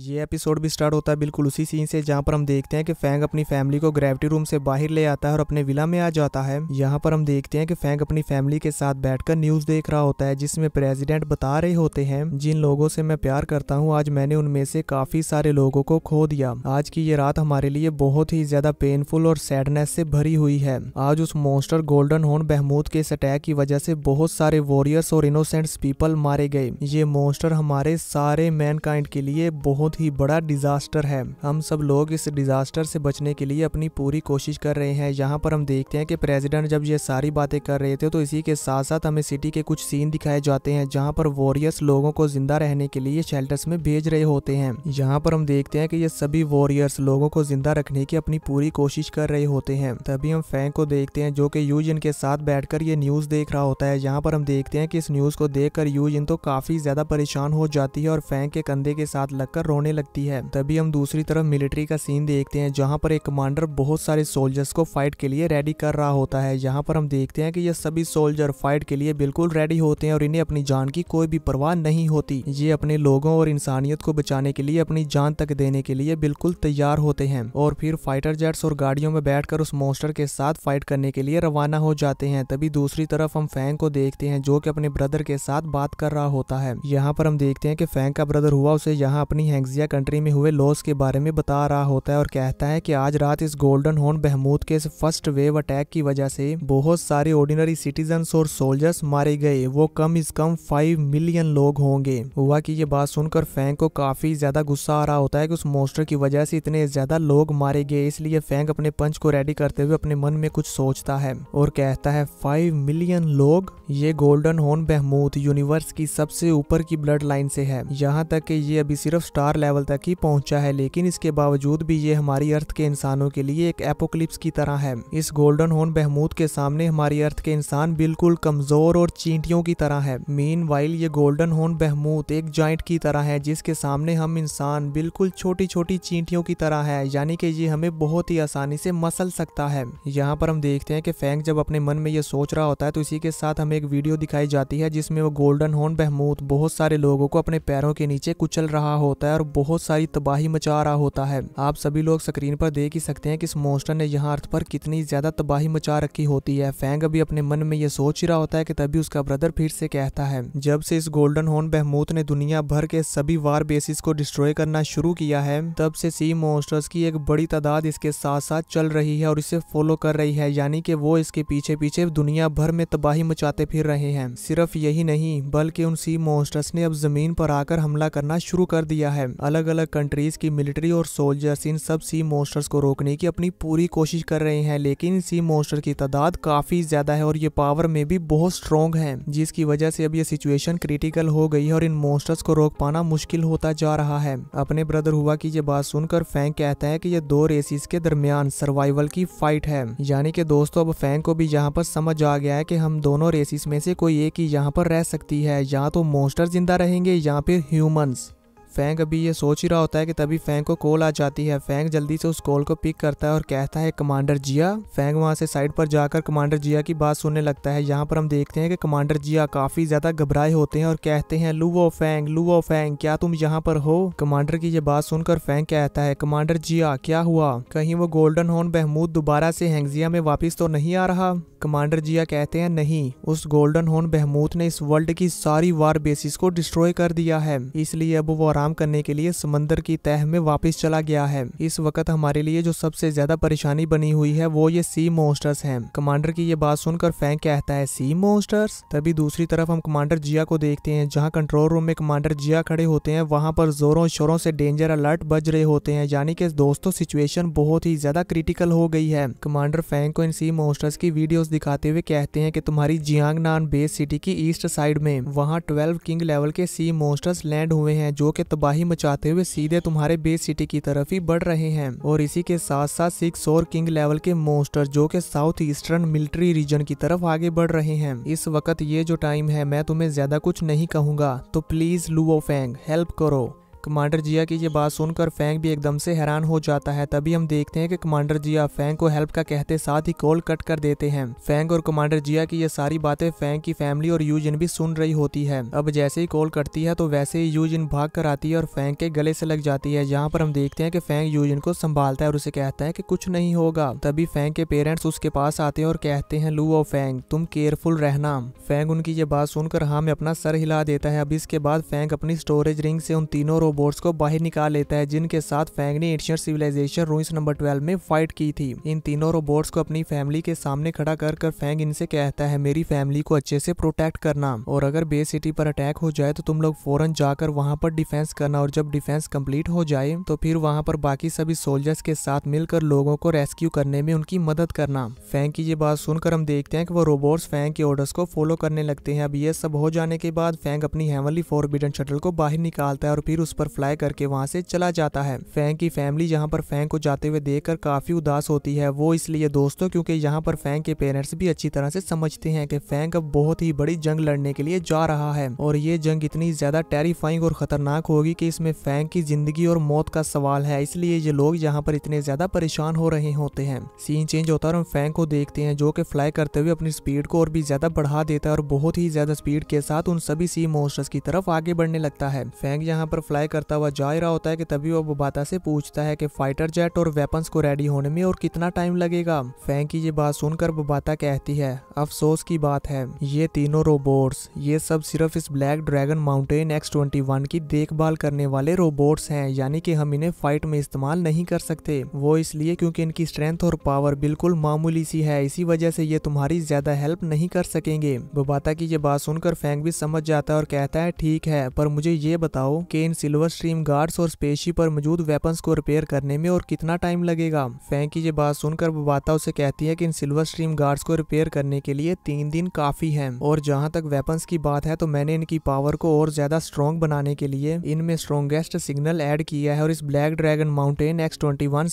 ये एपिसोड भी स्टार्ट होता है बिल्कुल उसी सीन से जहाँ पर हम देखते हैं कि फैंग अपनी फैमिली को ग्रेविटी रूम से बाहर ले आता है और अपने विला में आ जाता है यहाँ पर हम देखते हैं कि फैंग अपनी फैमिली के साथ बैठकर न्यूज देख रहा होता है जिसमें प्रेसिडेंट बता रहे होते हैं जिन लोगों से मैं प्यार करता हूँ आज मैंने उनमें से काफी सारे लोगों को खो दिया आज की ये रात हमारे लिए बहुत ही ज्यादा पेनफुल और सैडनेस से भरी हुई है आज उस मोस्टर गोल्डन हॉर्न बहमूद के इस अटैक की वजह से बहुत सारे वॉरियर्स और इनोसेंट पीपल मारे गए ये मोस्टर हमारे सारे मैनकाइंड के लिए बहुत बहुत ही बड़ा डिजास्टर है हम सब लोग इस डिजास्टर से बचने के लिए अपनी पूरी कोशिश कर रहे हैं यहाँ पर हम देखते हैं कि प्रेसिडेंट जब ये सारी बातें कर रहे थे तो इसी के साथ साथ हमें सिटी के कुछ सीन दिखाए जाते हैं जहाँ पर वॉरियर्स लोगों को जिंदा रहने के लिए शेल्टर्स में भेज रहे होते हैं यहाँ पर हम देखते हैं की ये सभी वॉरियर्स लोगों को जिंदा रखने की अपनी पूरी कोशिश कर रहे होते हैं तभी हम फैंक को देखते हैं जो की यूज इनके साथ बैठ ये न्यूज देख रहा होता है यहाँ पर हम देखते हैं कि इस न्यूज को कर यूज इन तो काफी ज्यादा परेशान हो जाती है और फैंक के कंधे के साथ लगकर रोने लगती है तभी हम दूसरी तरफ मिलिट्री का सीन देखते हैं जहाँ पर एक कमांडर बहुत सारे सोल्जर्स को फाइट के लिए रेडी कर रहा होता है यहाँ पर हम देखते हैं कि ये सभी सोल्जर फाइट के लिए बिल्कुल रेडी होते हैं और इन्हें अपनी जान की कोई भी परवाह नहीं होती ये अपने लोगों और इंसानियत को बचाने के लिए अपनी जान तक देने के लिए बिल्कुल तैयार होते हैं और फिर फाइटर जेट्स और गाड़ियों में बैठकर उस मोस्टर के साथ फाइट करने के लिए रवाना हो जाते हैं तभी दूसरी तरफ हम फैंक को देखते हैं जो कि अपने ब्रदर के साथ बात कर रहा होता है यहाँ पर हम देखते हैं कि फैंक का ब्रदर हुआ उसे यहाँ अपनी मैगजिया कंट्री में हुए लॉस के बारे में बता रहा होता है और कहता है कि आज रात इस गोल्डन हॉर्न बहमूद के इस फर्स्ट वेव अटैक की वजह से बहुत सारे ऑर्डिनरी सिटीजन और सोल्जर्स मारे गए वो कम इज कम फाइव मिलियन लोग होंगे हुआ की ये बात सुनकर फैंक को काफी ज्यादा गुस्सा आ रहा होता है की उस मोस्टर की वजह से इतने ज्यादा लोग मारे गए इसलिए फैंक अपने पंच को रेडी करते हुए अपने मन में कुछ सोचता है और कहता है फाइव मिलियन लोग ये गोल्डन हॉर्न बहमूद यूनिवर्स की सबसे ऊपर की ब्लड लाइन से है यहाँ तक कि ये अभी सिर्फ स्टार बार लेवल तक ही पहुंचा है लेकिन इसके बावजूद भी ये हमारी अर्थ के इंसानों के लिए एक एपोक्लिप्स की तरह है इस गोल्डन हॉर्न बहमूद के सामने हमारी अर्थ के इंसान बिल्कुल कमजोर और चींटियों की तरह है मीन वाइल ये गोल्डन हॉर्न बहमूद एक जॉइंट की तरह है जिसके सामने हम इंसान बिल्कुल छोटी छोटी चींटियों की तरह है यानी कि ये हमें बहुत ही आसानी से मसल सकता है यहाँ पर हम देखते हैं कि फैंक जब अपने मन में ये सोच रहा होता है तो इसी के साथ हमें एक वीडियो दिखाई जाती है जिसमें वो गोल्डन हॉर्न बहमूद बहुत सारे लोगों को अपने पैरों के नीचे कुचल रहा होता है है और बहुत सारी तबाही मचा रहा होता है आप सभी लोग स्क्रीन पर देख ही सकते हैं कि इस मोस्टर ने यहाँ अर्थ पर कितनी ज्यादा तबाही मचा रखी होती है फैंग अभी अपने मन में ये सोच ही रहा होता है कि तभी उसका ब्रदर फिर से कहता है जब से इस गोल्डन हॉर्न बहमूत ने दुनिया भर के सभी वार बेसिस को डिस्ट्रॉय करना शुरू किया है तब से सी मोस्टर्स की एक बड़ी तादाद इसके साथ साथ चल रही है और इसे फॉलो कर रही है यानी कि वो इसके पीछे पीछे दुनिया भर में तबाही मचाते फिर रहे हैं सिर्फ यही नहीं बल्कि उन सी मोस्टर्स ने अब जमीन पर आकर हमला करना शुरू कर दिया है है अलग अलग कंट्रीज की मिलिट्री और सोल्जर्स इन सब सी मोस्टर्स को रोकने की अपनी पूरी कोशिश कर रहे हैं लेकिन सी मोस्टर की तादाद काफी ज्यादा है और ये पावर में भी बहुत स्ट्रॉन्ग है जिसकी वजह से अब ये सिचुएशन क्रिटिकल हो गई है और इन मोस्टर्स को रोक पाना मुश्किल होता जा रहा है अपने ब्रदर हुआ की ये बात सुनकर फैंक कहता है की ये दो रेसिस के दरमियान सर्वाइवल की फाइट है यानी की दोस्तों अब फैंक को भी यहाँ पर समझ आ गया है की हम दोनों रेसिस में से कोई एक ही यहाँ पर रह सकती है या तो मोस्टर जिंदा रहेंगे या फिर ह्यूमंस फैंग अभी ये सोच ही रहा होता है कि तभी फैंग को कॉल आ जाती है फैंग जल्दी से उस कॉल को पिक करता है और कहता है कमांडर जिया फैंग वहाँ से साइड पर जाकर कमांडर जिया की बात सुनने लगता है यहाँ पर हम देखते हैं कि कमांडर जिया काफी ज्यादा घबराए होते हैं और कहते हैं लुवो फेंग लुवो फेंग क्या तुम यहाँ पर हो कमांडर की ये बात सुनकर फैंग कहता है कमांडर जिया क्या हुआ कहीं वो गोल्डन हॉर्न बहमूद दोबारा से हैंगजिया में वापिस तो नहीं आ रहा कमांडर जिया कहते हैं नहीं उस गोल्डन हॉर्न बहमूद ने इस वर्ल्ड की सारी वार बेसिस को डिस्ट्रॉय कर दिया है इसलिए अब वो आराम करने के लिए समंदर की तह में वापस चला गया है इस वक्त हमारे लिए जो सबसे ज्यादा परेशानी बनी हुई है वो ये सी मोस्टर्स है कमांडर की ये बात सुनकर फैंक कहता है सी मोस्टर्स तभी दूसरी तरफ हम कमांडर जिया को देखते हैं जहाँ कंट्रोल रूम में कमांडर जिया खड़े होते हैं वहाँ पर जोरों शोरों से डेंजर अलर्ट बज रहे होते हैं यानी कि दोस्तों सिचुएशन बहुत ही ज्यादा क्रिटिकल हो गई है कमांडर फैंक को इन सी मोस्टर्स की वीडियोस दिखाते हुए कहते हैं कि तुम्हारी जियांग नान बेस सिटी की ईस्ट साइड में वहाँ ट्वेल्व किंग लेवल के सी मोस्टर्स लैंड हुए हैं जो कि तबाही मचाते हुए सीधे तुम्हारे बेस सिटी की तरफ ही बढ़ रहे हैं और इसी के साथ साथ सिक्स और किंग लेवल के मोस्टर जो के साउथ ईस्टर्न मिलिट्री रीजन की तरफ आगे बढ़ रहे हैं इस वक्त ये जो टाइम है मैं तुम्हें ज्यादा कुछ नहीं कहूँगा तो प्लीज लुओ फैंग हेल्प करो कमांडर जिया की ये बात सुनकर फैंग भी एकदम से हैरान हो जाता है तभी हम देखते हैं कि कमांडर जिया फैंग को हेल्प का कहते साथ ही कॉल कट कर देते हैं फैंग और कमांडर जिया की ये सारी बातें फैंग की फैमिली और यूजिन भी सुन रही होती है अब जैसे ही कॉल कटती है तो वैसे ही यूजिन भाग कर आती है और फैंग के गले से लग जाती है जहाँ पर हम देखते हैं की फैंग यूजिन को संभालता है और उसे कहता है की कुछ नहीं होगा तभी फैंक के पेरेंट्स उसके पास आते हैं और कहते हैं लू ओ फेंग तुम केयरफुल रहना फेंग उनकी ये बात सुनकर हाँ में अपना सर हिला देता है अब इसके बाद फैंक अपनी स्टोरेज रिंग से उन तीनों रोबोट्स को बाहर निकाल लेता है जिनके साथ फैंग ने Asian civilization ruins number twelve में फाइट की थी इन तीनों रोबोट्स को अपनी फैमिली के सामने खड़ा कर कर फैंग इनसे कहता है मेरी फैमिली को अच्छे से प्रोटेक्ट करना और अगर बे सिटी पर अटैक हो जाए तो तुम लोग फौरन जाकर वहाँ पर डिफेंस करना और जब डिफेंस कम्प्लीट हो जाए तो फिर वहाँ पर बाकी सभी सोल्जर्स के साथ मिलकर लोगों को रेस्क्यू करने में उनकी मदद करना फैंग की ये बात सुनकर हम देखते हैं कि वो रोबोट्स फैंग के ऑर्डर्स को फॉलो करने लगते हैं अब ये सब हो जाने के बाद फैंग अपनी हेवनली फॉरबिडन शटल को बाहर निकालता है और फिर उस पर पर फ्लाई करके वहाँ से चला जाता है फैंग की फैमिली यहाँ पर फैंग को जाते हुए देखकर काफी उदास होती है वो इसलिए दोस्तों क्योंकि यहाँ पर फैंग के पेरेंट्स भी अच्छी तरह से समझते हैं कि फैंग अब बहुत ही बड़ी जंग लड़ने के लिए जा रहा है और ये जंग इतनी ज्यादा टेरिफाइंग और खतरनाक होगी की इसमें फैंग की जिंदगी और मौत का सवाल है इसलिए ये लोग यहाँ पर इतने ज्यादा परेशान हो रहे होते हैं सीन चेंज होता है और फैंग को देखते हैं जो कि फ्लाई करते हुए अपनी स्पीड को और भी ज्यादा बढ़ा देता है और बहुत ही ज्यादा स्पीड के साथ उन सभी सी मोस्टर्स की तरफ आगे बढ़ने लगता है फैंग यहाँ पर फ्लाई करता हुआ जा रहा होता है कि तभी वो बुबाता से पूछता है कि फाइटर जेट और वेपन्स को रेडी होने में और कितना टाइम लगेगा फैंक की ये बात सुनकर बुबाता कहती है अफसोस की बात है ये तीनों रोबोट्स ये सब सिर्फ इस black dragon mountain X twenty की देखभाल करने वाले रोबोट्स हैं यानी कि हम इन्हें फाइट में इस्तेमाल नहीं कर सकते वो इसलिए क्योंकि इनकी स्ट्रेंथ और पावर बिल्कुल मामूली सी है इसी वजह से ये तुम्हारी ज्यादा हेल्प नहीं कर सकेंगे बुबाता की ये बात सुनकर फैंक भी समझ जाता है और कहता है ठीक है पर मुझे ये बताओ कि इन सिल्वर सिल्वर स्ट्रीम गार्ड्स और स्पेशी पर मौजूद वेपन्स को रिपेयर करने में और कितना टाइम लगेगा फैंक की ये बात सुनकर बबाता उसे कहती है कि इन सिल्वर स्ट्रीम गार्ड्स को रिपेयर करने के लिए तीन दिन काफी है और जहाँ तक वेपन्स की बात है तो मैंने इनकी पावर को और ज्यादा स्ट्रॉन्ग बनाने के लिए इनमें स्ट्रॉन्गेस्ट सिग्नल एड किया है और इस black dragon mountain X twenty one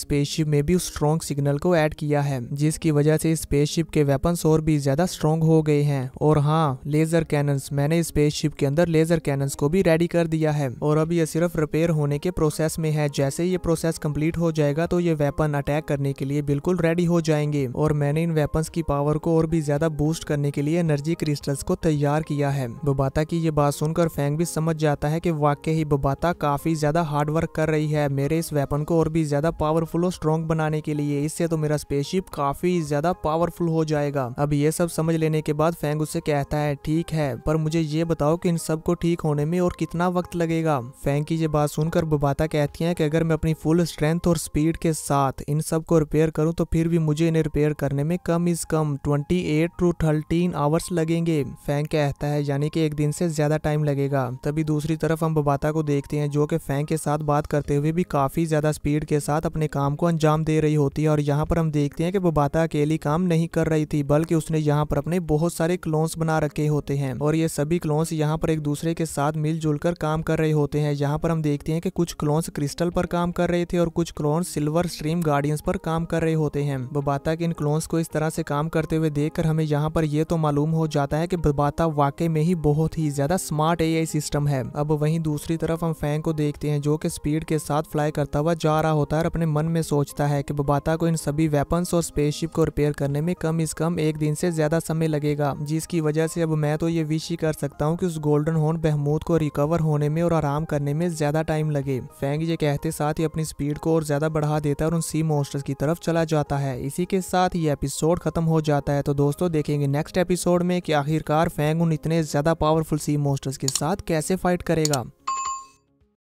में भी उस स्ट्रॉन्ग सिग्नल को एड किया है जिसकी वजह से इस स्पेसशिप के वेपन्स और भी ज्यादा स्ट्रॉन्ग हो गए हैं और हाँ लेजर कैनन्स मैंने स्पेसशिप के अंदर लेजर कैनन्स को भी रेडी कर दिया है और अब ये सिर्फ रिपेयर होने के प्रोसेस में है जैसे ये प्रोसेस कंप्लीट हो जाएगा तो ये वेपन अटैक करने के लिए बिल्कुल रेडी हो जाएंगे और मैंने इन वेपन की पावर को और भी ज्यादा बूस्ट करने के लिए एनर्जी क्रिस्टल्स को तैयार किया है बबाता की ये बात सुनकर फैंग भी समझ जाता है की वाकई ही बुबाता काफी ज्यादा हार्ड वर्क कर रही है मेरे इस वेपन को और भी ज्यादा पावरफुल और स्ट्रॉन्ग बनाने के लिए इससे तो मेरा स्पेसशिप काफी ज्यादा पावरफुल हो जाएगा अब ये सब समझ लेने के बाद फैंग उससे कहता है ठीक है पर मुझे ये बताओ कि इन सब को ठीक होने में और कितना वक्त लगेगा फैंग की ये बात सुनकर बुबाता कहती हैं कि अगर मैं अपनी फुल स्ट्रेंथ और स्पीड के साथ इन सब को रिपेयर करूं तो फिर भी मुझे इन्हें रिपेयर करने में कम इज़ कम 28 टू 13 आवर्स लगेंगे फैंक कहता है यानी कि एक दिन से ज़्यादा टाइम लगेगा तभी दूसरी तरफ हम बुबाता को देखते हैं जो कि फैंक के साथ बात करते हुए भी काफ़ी ज़्यादा स्पीड के साथ अपने काम को अंजाम दे रही होती है और यहाँ पर हम देखते हैं कि बुबाता अकेली काम नहीं कर रही थी बल्कि उसने यहाँ पर अपने बहुत सारे क्लोन्स बना रखे होते हैं और ये सभी क्लोन्स यहाँ पर एक दूसरे के साथ मिलजुल काम कर रहे होते हैं जहाँ पर हम देखते हैं कि कुछ क्लोन्स क्रिस्टल पर काम कर रहे थे और कुछ क्लोन्स सिल्वर स्ट्रीम गार्डियंस पर काम कर रहे होते हैं बबाता के इन क्लोन्स को इस तरह से काम करते हुए देखकर हमें यहाँ पर यह तो मालूम हो जाता है की बबाता वाकई में ही बहुत ही ज्यादा स्मार्ट ए सिस्टम है अब वही दूसरी तरफ हम फैंग को देखते हैं जो की स्पीड के साथ फ्लाई करता हुआ जा रहा होता है और अपने मन में सोचता है की बबाता को इन सभी वेपन्स और स्पेसशिप को रिपेयर करने में कम इज कम एक दिन से ज्यादा समय लगेगा जिसकी वजह से अब मैं तो ये विश ही कर सकता हूँ कि उस गोल्डन हॉर्न बहमूद को रिकवर होने में और आराम करने में में ज्यादा टाइम लगे फैंग ये कहते साथ ही अपनी स्पीड को और ज्यादा बढ़ा देता है और उन सी मोस्टर्स की तरफ चला जाता है इसी के साथ ये एपिसोड खत्म हो जाता है तो दोस्तों देखेंगे नेक्स्ट एपिसोड में कि आखिरकार फैंग उन इतने ज्यादा पावरफुल सी मोस्टर्स के साथ कैसे फाइट करेगा